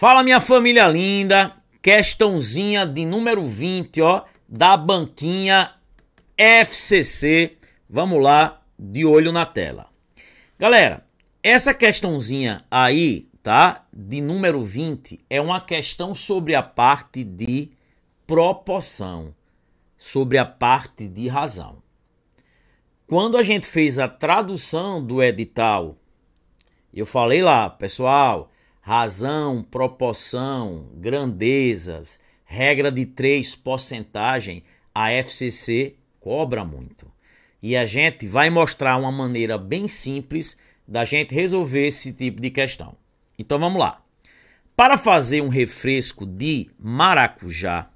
Fala minha família linda, questãozinha de número 20, ó, da banquinha FCC. Vamos lá, de olho na tela. Galera, essa questãozinha aí, tá? De número 20 é uma questão sobre a parte de proporção, sobre a parte de razão. Quando a gente fez a tradução do edital, eu falei lá, pessoal, razão, proporção, grandezas, regra de três, porcentagem, a FCC cobra muito. E a gente vai mostrar uma maneira bem simples da gente resolver esse tipo de questão. Então vamos lá. Para fazer um refresco de maracujá,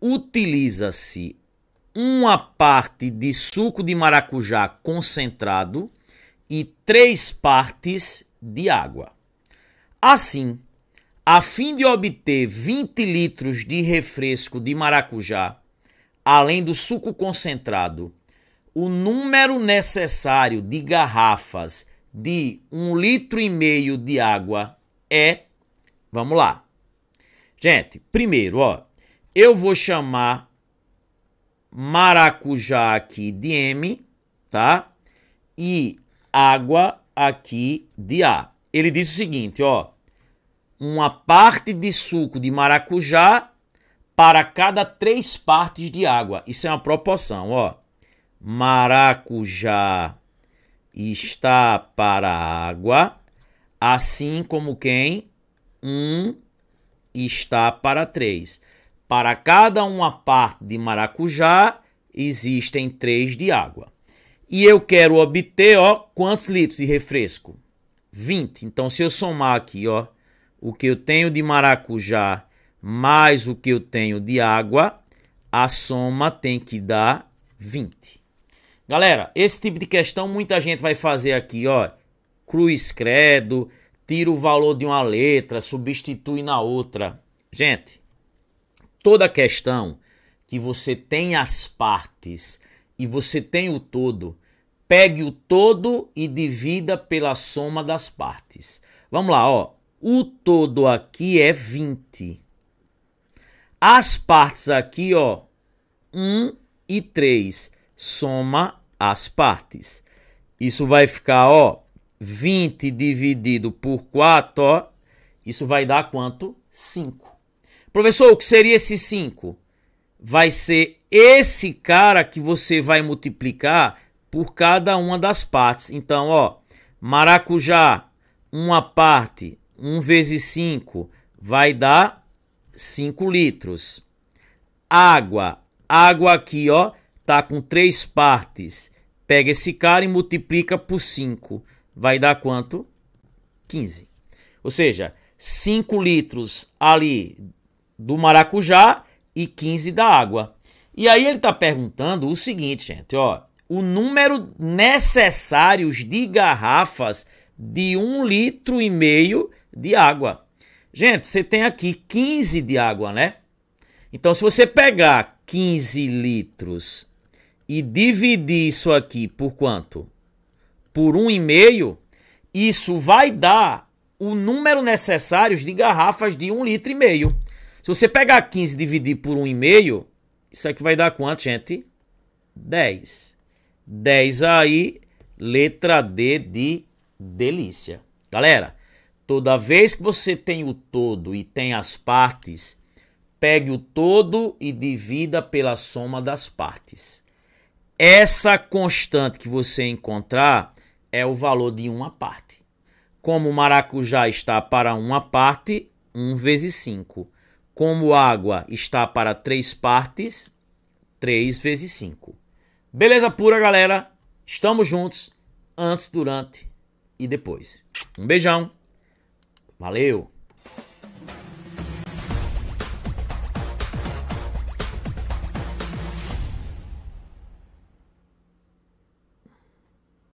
utiliza-se uma parte de suco de maracujá concentrado e três partes de água. Assim, a fim de obter 20 litros de refresco de maracujá, além do suco concentrado, o número necessário de garrafas de um litro e meio de água é. Vamos lá. Gente, primeiro, ó, eu vou chamar maracujá aqui de M, tá? E água aqui de A. Ele diz o seguinte, ó uma parte de suco de maracujá para cada três partes de água. Isso é uma proporção, ó. Maracujá está para a água, assim como quem um está para três. Para cada uma parte de maracujá existem três de água. E eu quero obter, ó, quantos litros de refresco? 20. Então, se eu somar aqui, ó, o que eu tenho de maracujá mais o que eu tenho de água, a soma tem que dar 20. Galera, esse tipo de questão muita gente vai fazer aqui, ó. Cruz credo, tira o valor de uma letra, substitui na outra. Gente, toda questão que você tem as partes e você tem o todo, pegue o todo e divida pela soma das partes. Vamos lá, ó. O todo aqui é 20. As partes aqui, ó, 1 e 3. Soma as partes. Isso vai ficar, ó, 20 dividido por 4, ó. Isso vai dar quanto? 5. Professor, o que seria esse 5? Vai ser esse cara que você vai multiplicar por cada uma das partes. Então, ó, maracujá, uma parte 1 vezes 5 vai dar 5 litros. Água, água aqui, ó, tá com três partes. Pega esse cara e multiplica por 5. Vai dar quanto? 15. Ou seja, 5 litros ali do maracujá e 15 da água. E aí ele está perguntando o seguinte, gente, ó, o número necessários de garrafas de um litro e meio de água. Gente, você tem aqui 15 de água, né? Então, se você pegar 15 litros e dividir isso aqui por quanto? Por 1,5, isso vai dar o número necessário de garrafas de 1,5 litro e meio. Se você pegar 15 e dividir por 1,5, isso aqui vai dar quanto, gente? 10. 10 aí, letra D de delícia. Galera, Toda vez que você tem o todo e tem as partes, pegue o todo e divida pela soma das partes. Essa constante que você encontrar é o valor de uma parte. Como o maracujá está para uma parte, 1 vezes 5. Como água está para três partes, 3 vezes 5. Beleza pura, galera? Estamos juntos antes, durante e depois. Um beijão! Valeu!